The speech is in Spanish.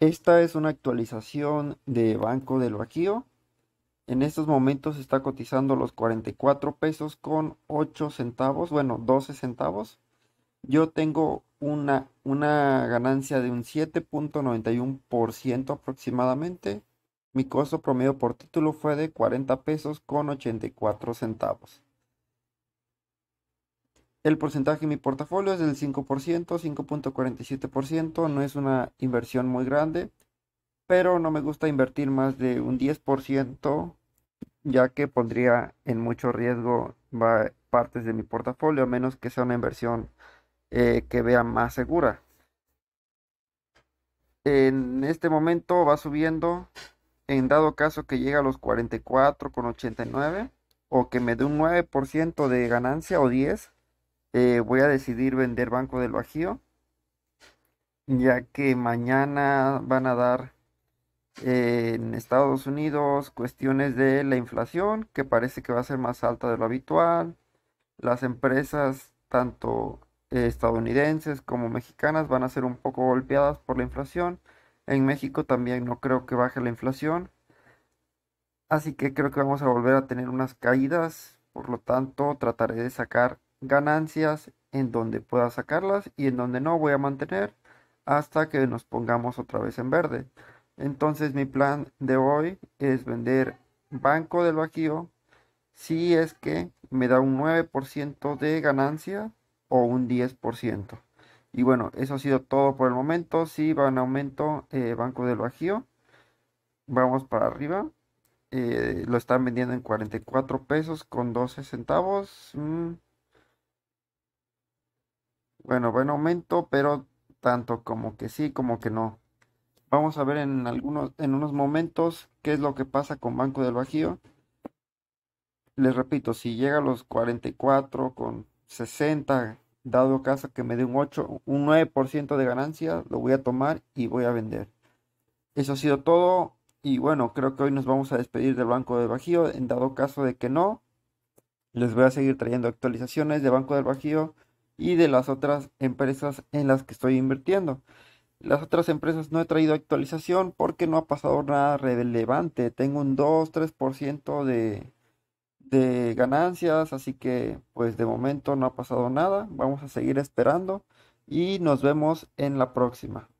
Esta es una actualización de Banco del Bajío. En estos momentos está cotizando los 44 pesos con 8 centavos, bueno, 12 centavos. Yo tengo una, una ganancia de un 7.91% aproximadamente. Mi costo promedio por título fue de 40 pesos con 84 centavos. El porcentaje en mi portafolio es del 5%, 5.47%, no es una inversión muy grande, pero no me gusta invertir más de un 10%, ya que pondría en mucho riesgo partes de mi portafolio, a menos que sea una inversión eh, que vea más segura. En este momento va subiendo, en dado caso que llegue a los 44,89 o que me dé un 9% de ganancia o 10%, eh, voy a decidir vender Banco del Bajío, ya que mañana van a dar en Estados Unidos cuestiones de la inflación, que parece que va a ser más alta de lo habitual. Las empresas, tanto eh, estadounidenses como mexicanas, van a ser un poco golpeadas por la inflación. En México también no creo que baje la inflación. Así que creo que vamos a volver a tener unas caídas. Por lo tanto, trataré de sacar ganancias en donde pueda sacarlas y en donde no voy a mantener hasta que nos pongamos otra vez en verde. Entonces mi plan de hoy es vender Banco del Bajío si es que me da un 9% de ganancia o un 10%. Y bueno, eso ha sido todo por el momento. Si va en aumento eh, Banco del Bajío, vamos para arriba. Eh, lo están vendiendo en 44 pesos con 12 centavos. Mm, bueno, buen aumento, pero tanto como que sí, como que no. Vamos a ver en algunos, en unos momentos qué es lo que pasa con Banco del Bajío. Les repito, si llega a los 44 con 60, dado caso que me dé un 8, un 9% de ganancia, lo voy a tomar y voy a vender. Eso ha sido todo. Y bueno, creo que hoy nos vamos a despedir del Banco del Bajío. En dado caso de que no, les voy a seguir trayendo actualizaciones de Banco del Bajío y de las otras empresas en las que estoy invirtiendo. Las otras empresas no he traído actualización porque no ha pasado nada relevante. Tengo un 2-3% de, de ganancias, así que pues de momento no ha pasado nada. Vamos a seguir esperando y nos vemos en la próxima.